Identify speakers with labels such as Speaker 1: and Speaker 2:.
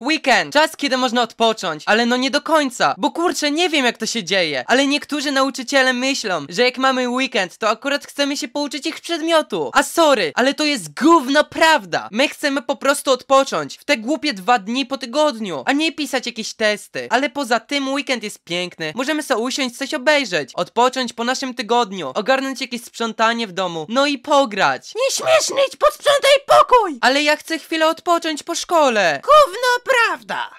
Speaker 1: Weekend! Czas, kiedy można odpocząć, ale no nie do końca, bo kurczę, nie wiem jak to się dzieje, ale niektórzy nauczyciele myślą, że jak mamy weekend, to akurat chcemy się pouczyć ich przedmiotu. A sorry, ale to jest gówno prawda! My chcemy po prostu odpocząć w te głupie dwa dni po tygodniu, a nie pisać jakieś testy. Ale poza tym weekend jest piękny, możemy sobie usiąść, coś obejrzeć, odpocząć po naszym tygodniu, ogarnąć jakieś sprzątanie w domu, no i pograć.
Speaker 2: Nie śmieszny,
Speaker 3: idź posprzątaj pokój! Ale ja chcę chwilę odpocząć po szkole!
Speaker 2: Gówno
Speaker 3: prawda!